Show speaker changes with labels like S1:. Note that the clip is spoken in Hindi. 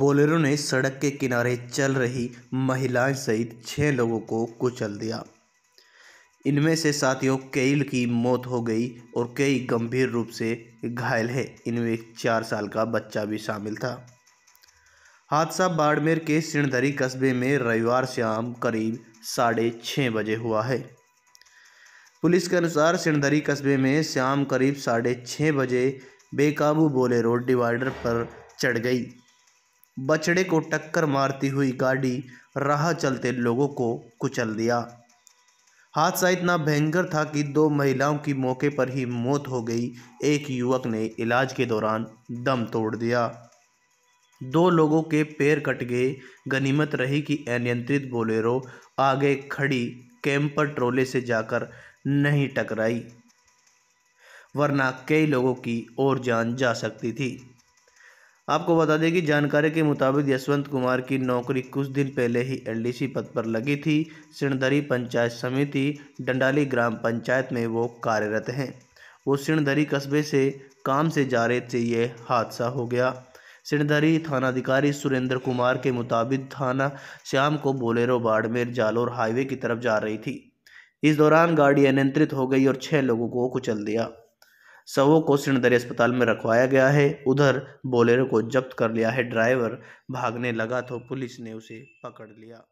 S1: बोलेरो ने सड़क के किनारे चल रही महिलाएं सहित छः लोगों को कुचल दिया इनमें से साथियों केइल की मौत हो गई और कई गंभीर रूप से घायल है इनमें चार साल का बच्चा भी शामिल था हादसा बाड़मेर के सिणधरी कस्बे में रविवार शाम करीब साढ़े छः बजे हुआ है पुलिस के अनुसार सिणधरी कस्बे में शाम करीब साढ़े छः बजे बेकाबू बोलेरो डिवाइडर पर चढ़ गई बछड़े को टक्कर मारती हुई गाड़ी राह चलते लोगों को कुचल दिया हादसा इतना भयंकर था कि दो महिलाओं की मौके पर ही मौत हो गई एक युवक ने इलाज के दौरान दम तोड़ दिया दो लोगों के पैर कट गए गनीमत रही कि अनियंत्रित बोलेरो आगे खड़ी कैंपर ट्रोले से जाकर नहीं टकराई वरना कई लोगों की और जान जा सकती थी आपको बता दें कि जानकारी के मुताबिक यशवंत कुमार की नौकरी कुछ दिन पहले ही एलडीसी पद पर लगी थी सिणधरी पंचायत समिति डंडाली ग्राम पंचायत में वो कार्यरत हैं वो सिणधरी कस्बे से काम से जा रहे थे ये हादसा हो गया सिणधरी थानाधिकारी सुरेंद्र कुमार के मुताबिक थाना श्याम को बोलेरो बाड़मेर जालोर हाईवे की तरफ जा रही थी इस दौरान गाड़ी अनियंत्रित हो गई और छः लोगों को कुचल दिया सवो को सिणदरी अस्पताल में रखवाया गया है उधर बोलेरो को जब्त कर लिया है ड्राइवर भागने लगा तो पुलिस ने उसे पकड़ लिया